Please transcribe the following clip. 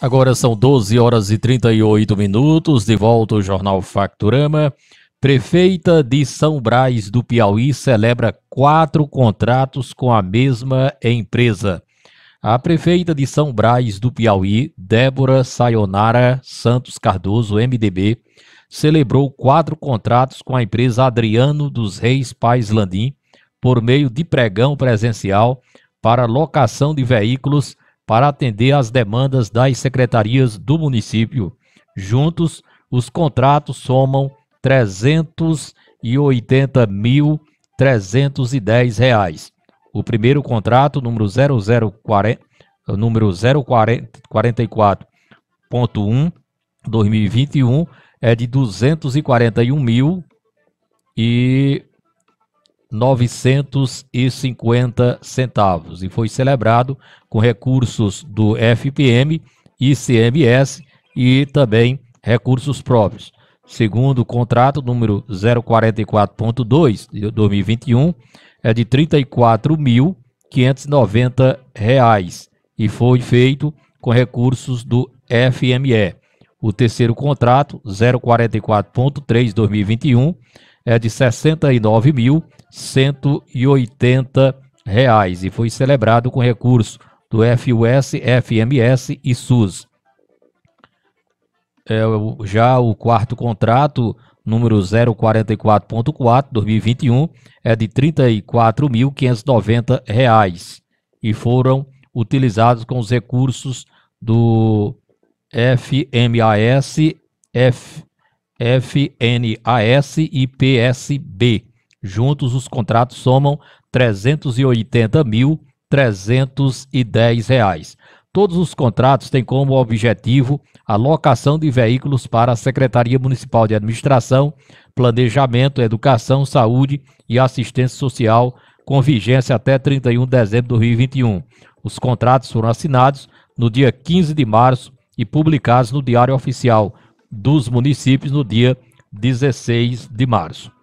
Agora são 12 horas e 38 minutos, de volta ao Jornal Facturama. Prefeita de São Brás do Piauí celebra quatro contratos com a mesma empresa. A prefeita de São Brás do Piauí, Débora Sayonara Santos Cardoso, MDB, celebrou quatro contratos com a empresa Adriano dos Reis Pais Landim por meio de pregão presencial para locação de veículos para atender às demandas das secretarias do município. Juntos, os contratos somam R$ 380.310. O primeiro contrato, número 0040, número 044.1 2021 é de 241 mil e 950 centavos e foi celebrado com recursos do FPM, ICMS e também recursos próprios. Segundo o contrato número 044.2 de 2021, é de R$ 34.590 e foi feito com recursos do FME. O terceiro contrato, 044.3 2021, é de R$ 69.180 reais e foi celebrado com recurso do FUS, FMS e SUS. É, já o quarto contrato, número 044.4 2021, é de R$ 34.590 reais e foram utilizados com os recursos do FMAS, FNAS e PSB. Juntos, os contratos somam R$ 380.310. Todos os contratos têm como objetivo a locação de veículos para a Secretaria Municipal de Administração, Planejamento, Educação, Saúde e Assistência Social, com vigência até 31 de dezembro de 2021. Os contratos foram assinados no dia 15 de março e publicados no Diário Oficial dos Municípios no dia 16 de março.